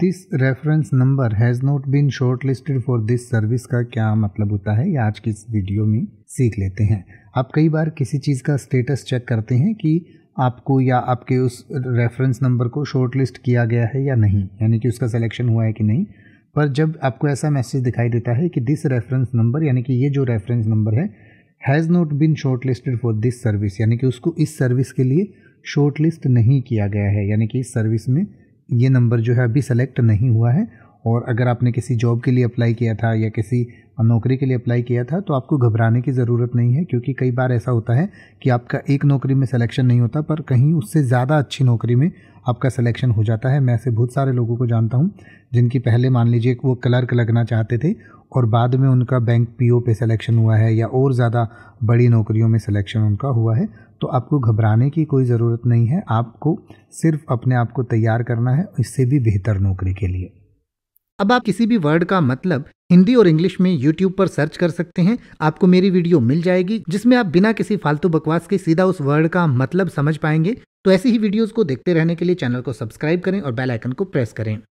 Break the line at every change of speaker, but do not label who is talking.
this reference number has not been shortlisted for this service का क्या मतलब होता है ये आज की इस वीडियो में सीख लेते हैं आप कई बार किसी चीज़ का स्टेटस चेक करते हैं कि आपको या आपके उस रेफरेंस नंबर को शॉर्ट लिस्ट किया गया है या नहीं यानी कि उसका सिलेक्शन हुआ है कि नहीं पर जब आपको ऐसा मैसेज दिखाई देता है कि दिस रेफरेंस नंबर यानी कि ये जो रेफरेंस नंबर है has not been shortlisted for this service यानी कि उसको इस सर्विस के लिए शॉर्ट लिस्ट नहीं किया गया है यानी कि इस सर्विस में ये नंबर जो है अभी सेलेक्ट नहीं हुआ है और अगर आपने किसी जॉब के लिए अप्लाई किया था या किसी नौकरी के लिए अप्लाई किया था तो आपको घबराने की ज़रूरत नहीं है क्योंकि कई बार ऐसा होता है कि आपका एक नौकरी में सिलेक्शन नहीं होता पर कहीं उससे ज़्यादा अच्छी नौकरी में आपका सिलेक्शन हो जाता है मैं ऐसे बहुत सारे लोगों को जानता हूँ जिनकी पहले मान लीजिए वो क्लर्क लगना चाहते थे और बाद में उनका बैंक पीओ पे सिलेक्शन हुआ है या और ज़्यादा बड़ी नौकरियों में सिलेक्शन उनका हुआ है तो आपको घबराने की कोई ज़रूरत नहीं है आपको सिर्फ अपने आप को तैयार करना है इससे भी बेहतर नौकरी के लिए अब आप किसी भी वर्ड का मतलब हिंदी और इंग्लिश में यूट्यूब पर सर्च कर सकते हैं आपको मेरी वीडियो मिल जाएगी जिसमें आप बिना किसी फालतू बकवास के सीधा उस वर्ड का मतलब समझ पाएंगे तो ऐसी ही वीडियोस को देखते रहने के लिए चैनल को सब्सक्राइब करें और बेल आइकन को प्रेस करें